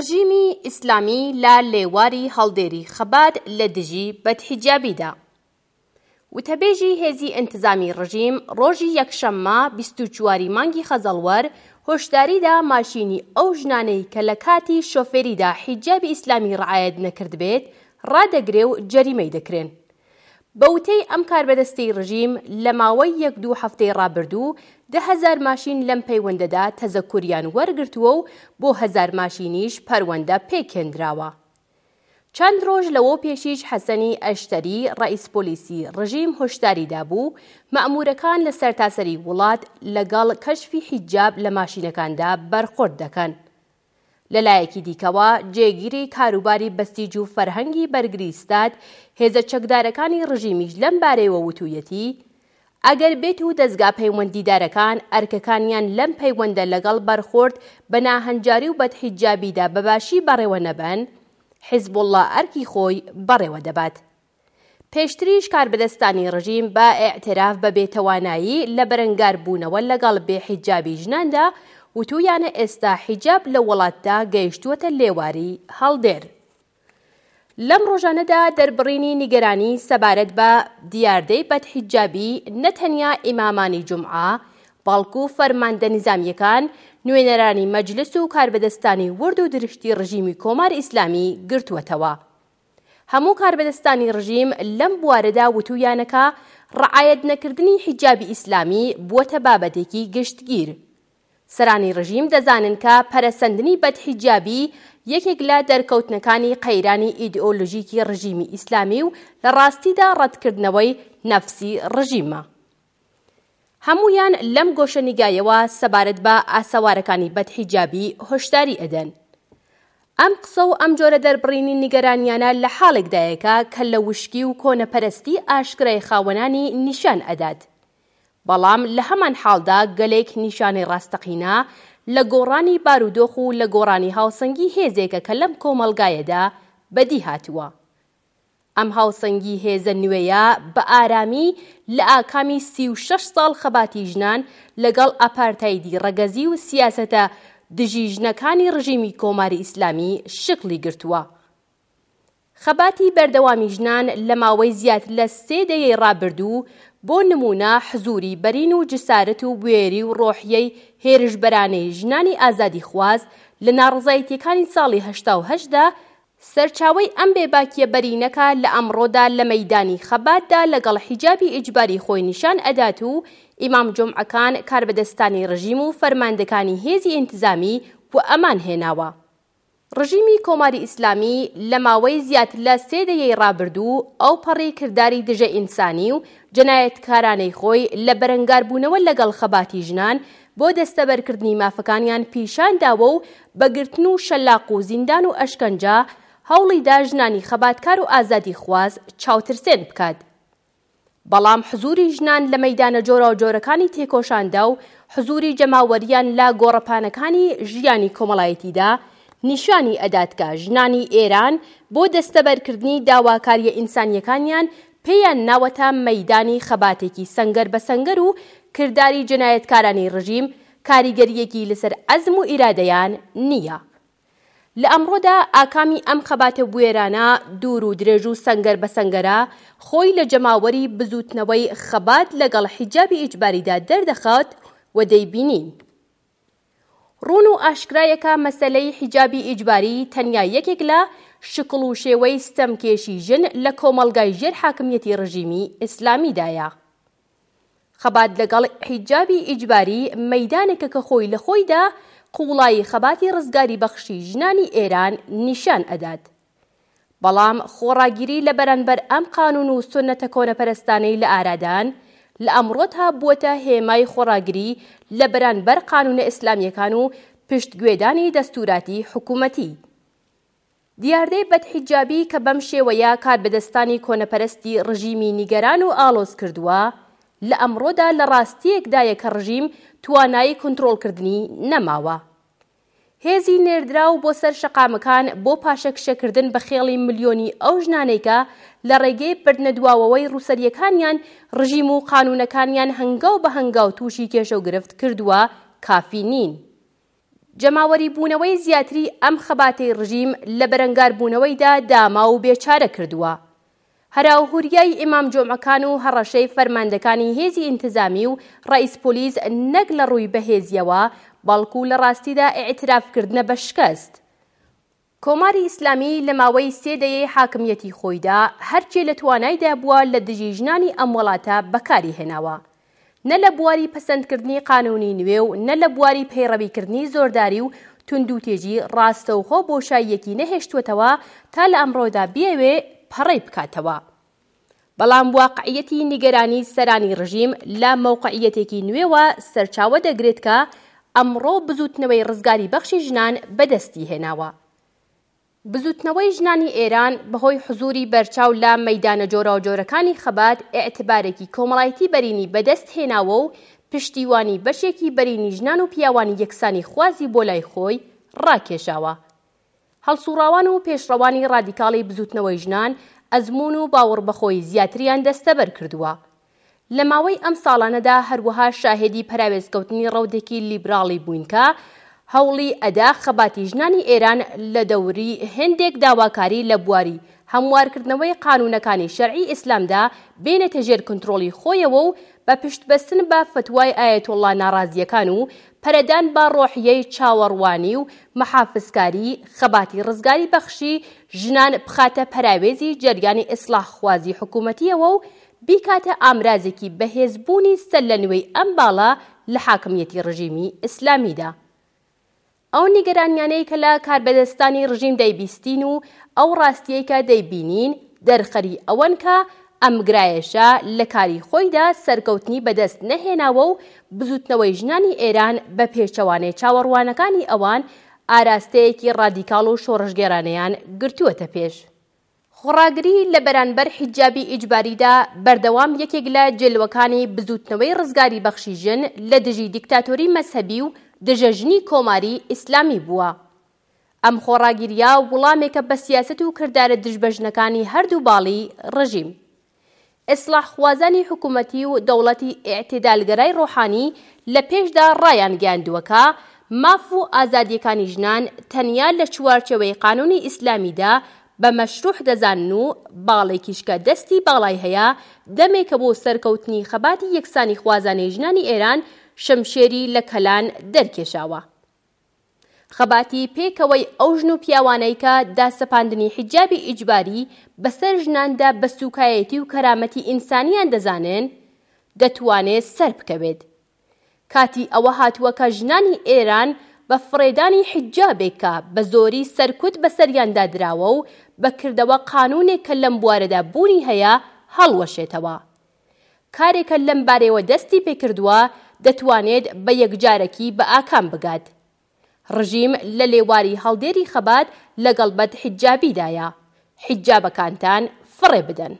ڕژیمی ئیسلامی لا لێواری هەڵدێری خەبات لە دژی بەدحیجابیدا وتەبێژی هێزی ئینتظامی ڕژیم ڕۆژی یەکشەممە بیستوچواری مانگی خەزەڵوەر هۆشداریدا ماشینی ئەو ژنانەی کە لە کاتی شۆفێریدا حیجابی ئیسلامی ڕعاەت نەکردبێت ڕدەگرێ و جەریمەی دەکرێن. بەوتەی ئەم کاربەدەستی ڕژیم لە ماوەی یەک دوو هەفتەی ڕابردوو دههزار ماشین لەم پەیوەندەدا تەزەکوریان وەرگرتووە و بۆ هزار ماشینیش پەروەندە پێکێنراوە. چەند ڕۆژ لەوە پێشیش حەسەنی ئەشتەری ڕئیسپۆلیسی ڕژیم هۆشداریدا بوو مەمورەکان لە سەرتاسەری وڵات لەگەڵ کەشفی حیجاب لە ماشینەکاندا بەرخۆرد دەکەن. لەلایەکی دیکەوە جێگیری کاروباری بەستیج و فەرهەنگی بەرگریستاد هێزە چەکدارەکانی ڕژیمیش لەم بارەیەوە وتویەتی، ئەگەر بێت و دەستگا پەیوەندیدارەکان ئەرکەکانیان لەم پەیوەندە لەگەڵ بەرخۆرد بە ناهەنجاری و بەدحیجابیدا بەباشی بەڕێوە نەبەن، حیزبوڵە ئەرکی خۆی بەڕێوە دەبات. پێشتریش کاربدەستانی ڕژیم بە ئاعتراف بە بێتەوانایی لە بەرەنگاربوونەوە لەگەڵ بێحیجابی ژناندا وتویانە ئێستا حیجاب لە وڵاتدا گەیشتووەتە لێواری هەڵدێر. لەم ڕۆژانەدا دەربڕینی نیگەرانی سەبارەت بە دیاردەی بەدحیجابی نەتەنیا ئیمامانی جمعە، باڵکو و فەرماندە نظامیەکان نوێنەرانی مەجلس و کاربەدەستانی ورد و درشتی ڕژیمی کۆمار ئیسلامی گرتووەتەوە. هەموو کاربەدەستانی ڕژیم لەم بوارەدا وتویانەکە ڕعاەت نەکردنی حیجابی ئیسلامی بووە بابەتێکی گشتگیر. سەرانی ڕژیم دەزانن کە پەرەسەندنی بەدحیجابی یەکێک لە دەرکەوتنەکانی قەیرانی ئیدئۆلژیکی ڕژیمی ئیسلامی و لە ڕاستیدا ڕەتکردنەوەی نەفسی ڕژیمە. هەمویان لەم گۆشەنیگایەوە سەبارەت بە ئاسەوارەکانی بەدحیجابی هۆشداری ئەدەن. ئەم قسە و ئەم جۆرە دەربڕینی نیگەرانیانە لە حاڵێکدایەکە کە لە وشکی و کۆنەپەرستی ئاشکرای خاوەنانی نیشان ئەدات. بەڵام لە هەمان حاڵدا گەلێک نیشانی ڕاستەقینە لە گۆڕانی بارودۆخ و لە گۆڕانی هاوسەنگی هێزێکە کە لەم کۆمەلگایەدا بەدی هاتووە. ئەم هاوسەنگی هێزە نوێیە بە ئارامی لە ئاکامی سی و شش ساڵ خەباتی ژنان لەگەڵ ئاپارتایدی ڕەگەزی و سیاسەتە دژی ژنەکانی ڕژیمی کۆماری ئیسلامی شکلی گرتووە. خەباتی بەردەوامی ژنان لە ماوەی زیات لە سێ دەیەی ڕابردوو بۆ نمونە حزوری بەرین و جسارەت و بێری و ڕۆحیەی هێرشبەرانەی ژنانی ئازادی خواز لە ناڕزایەتیەکانی ساڵی 1970دا سەرچاوی ئەم بێباکیە بەرینەکە لە ئەمڕۆدا لە مەدانی خەباتدا لەگەڵ حیجابی ئیجباری خۆی نیشان ئەدات و ئیمام جۆمعەکان کاربدەستانی ڕژیم و فەرماندەکانی هێزی ئینتزامی و ئەمان هێناوە. ڕژیمی کۆماری ئیسلامی لە ماوەی زیات لە سێدەیەی ڕابردوو ئەو پەڕی کردداری دژە ئینسانی و جەنایەتکارانەی خۆی لە بەرەنگاربوونەوە لەگەڵ خەباتی ژنان بۆ دەستەبەرکردنی مافەکانیان پیشانداوە و بەگرتن و شەلاق و زیندان و ئەشکەنجا هەوڵی داژنانی خەباتکار و ئازادی خواز چاوترسێن بکات. بەڵام حزوری ژنان لە مەدانە جۆرە و جۆرەکانی تێکۆشاندا و حزوری جەماوەریان لا گۆڕەپانەکانی ژیانی کۆمەڵایەتیدا نیشانی ئەداتکە ژنانی ئێران بۆ دەستەبەرکردنی داواکاریە ئینسانیەکانیان پێیان ناوەتە مەدانی خەباتێکی سنگەر بە سنگەر و کردداری جنایەتکارانی ڕژیم کاریگەریەکی لەسەر ئەزم و ئیرادەیان نییە. لە ئەمڕۆدا ئاکامی ئەم خەباتە بوێرانە دوور و درێژ و سەنگەر بە سەنگەرە خۆی لە جەماوەری بزوتنەوەی خەبات لەگەڵ حیجابی ئیجباریدا دەردەخات و دەیبینین. ڕون و ئاشکرایەکە مەسلەی حیجابی ئیجباری تەنیا یەکێک لە شکڵ و شێوەی ستەمکێشی ژن لە کۆمەلگای ژێر حاکمیەتی ڕژیمی ئیسلامیدایە. خەبات لەگەڵ حیجابی ئیجباری مەدانێکە کە خۆی لە خۆیدا، قوڵایی خەباتی ڕزگاری بەخشی ژنانی ئێران نیشان ئەدات. بەڵام خۆڕاگیری لە بەرەنبەر ئەم قانون و سنەتە کۆنەپەرستانەی لە ئارادان لە ئەمڕۆتها بووەتە هێمای خۆڕاگری لە بەرانبەر قانونە ئیسلامیەکان و پشتگوێدانی دەستوراتی حکوومەتی. دیاردەی بەدحیجابی کە بەم شێوەیە کار بەدەستانی کۆنەپەرستی ڕژیمی نیگەران و ئالۆز کردووە، لە ئەمڕۆدا لە ڕاستیەکدایە کە ڕژیم توانایی کۆنتترۆلکردنی نەماوە. هێزی نێردراو بۆ سەر شەقامەکان بۆ پاشەکشەکردن بە خێڵی ملیۆنی ئەو ژنانێکە لە ڕێگەی بردنەدواوەوەی ڕووسەریەکانیان ڕژیم و قانونەکانیان هەنگاو بە هەنگاو تووشی کێشە و گرفت کردووە کافی نین. جەماوەری بوونەوەی زیاتری ئەم خەباتەی ڕژیم لە بەرەنگار بوونەوەیدا داما و بێچارە کردووە. هەراوهوریای ئیمام جۆمەکان و هەڕەشەی فەرماندەکانی هێزی ئینتزامی و ڕئیس پۆلیس نەک لە ڕووی بەهێزیەوە بەڵکو لە ڕاستیدا ئاعترافکردنە بە شکست. کۆماری ئیسلامی لە ماوەی سێدەیە حاکمیەتی خۆیدا هەرچێ لە توانایدا بووە لە دژیژنانی ئەم وڵاتە بەکاری هێناوە. نە لە بواری پەسەندکردنی قانونی نوێ و نە لە بواری پەیڕەویکردنی زۆرداری و تونند و تێژی ڕاستەوخۆ بۆشاییەکی نەهێشتوتەوە تا لە ئەمڕۆدا بێوێ پەڕێ بکاتەوە. بەڵام واقعەتی نیگەرانی سەرانی ڕژیم لە مەوقعەتێکی نوێوە سەرچاوە دەگرێت کە ئەمڕۆ بزوتنەوەی ڕزگاری بەخشی ژنان بەدەستی هێناوە. بزوتنەوەی ژنانی ئێران بەهۆی حزوری بەرچاو لە مەدانە جۆرا و جۆرەکانی خەبات ئەعتبارێکی کۆمەڵایەتی بەرینی بەدەست هێناوە و پشتیوانی بەشێکی بەرینی ژنان و پیاوانی یەکسانی خوازی بۆ لای خۆی ڕاکێشاوە. هەڵسوڕاوان و پێشڕەوانی ڕادیکاڵی بزوتنەوەی ژنان ئەزمون و باوەڕبەخۆی زیاتریان دەستەبەر کردووە. لە ماوەی ئەم ساڵانەدا هەروەها شاهێدی پراوێزکەوتنی ڕەودێکی لیبراڵی بووینکە، هەوڵی ئەدا خەباتی ژنانی ئێران لە دەوری هەندێک داواکاری لە بواری هەموارکردنەوەی قانونەکانی شەرعی ئیسلامدا بێنێتە ژێر کنتترۆلی خۆیەوە و بە پشتبەستن بە فتوای ئاەتۆڵا ناڕازیەکان و پەرەدان با ڕۆحیەی چاوەڕوانی و مەحافزکاری خەباتی ڕزگاری بەخشی ژنان بخاتە پەراوێزی جەریانی ئیسلاح خوازی حکوومەتیەوە و بیکاتە ئامرازێکی بەهێزبوونی سەل لە نوێی ئەم باڵە لە حاکمیەتی ڕژیمی ئیسلامیدا. ئەو نیگەرانیانەی کە لە کاربەدەستانی ڕژیم دەیبیستین و ئەو ڕاستیەکە دەیبینین دەرخەری ئەوەن کە ئەمگرایشە لە کاری خۆیدا سەرکەوتنی بەدەست نەهێناوە و بزوتنەوەی ژنانی ئێران بە پێچەوانەی چاوەڕوانەکانی ئەوان ئاراستەیەکی ڕادیکاڵ و شۆڕژگەرانەیان گرتووەتە پێش. خڕاگری لە بەرانبەر حیجابی ئیجباریدا بەردەوام یەکێک لە جلوەکانی بزوتنەوەی ڕزگاری بەخشی ژن لە دژی دیکتاتۆری مەسەبی و دژەژنی کۆماری ئیسلامی بووە. ئەم خۆڕاگیریا وڵامێکە بە سیاست و کردارە دژبەژنەکانی هەردوو باڵی ڕژیم. ئیسلاح خوازانی حکوومەتی و دەوڵەتی ئاعتدالگەرای ڕۆحانی لە پێشدا ڕایان گیاندووەکە ماف و ئازادیەکانی ژنان تەنیا لە چوارچەوەی قانونی ئیسلامیدا بە مەشروح دەزانن و باڵێکیشکە دەستی باڵای هەیە دەمێکە بۆ سەرکەوتنی خەباتی یەکسانی خوازانەی ژنانی ئێران شەمشێری لە کەلان دەرکێشاوە. خەباتی پێکەوەی ئەو ژن و پیاوانەیکە داسەپاندنی حیجابی ئیجباری بەسەر ژناندا بە سوکایەتی و کەرامەتی ئینسانیان دەزانن دەتوانێت سەر بکەوێت کاتی ئەوە هاتووەکە ژنانی ئێران بە فڕێدانی حیجابێکە بە زۆری سەرکوت بەسەریاندا دراوە و بەکردەوە قانونێک کە لەم بوارەدا بوونی هەیە هەڵوەشێتەوە کارێکە لەم بارەوە دەستی پێکردووە دەتوانێت بە یەکجارەکی بە ئاکام بگات ڕژیم لە لێواری هەڵدێری خەبات لەگەڵ بەد حیجابیدایە حیجابەکانتان فڕێ بدەن.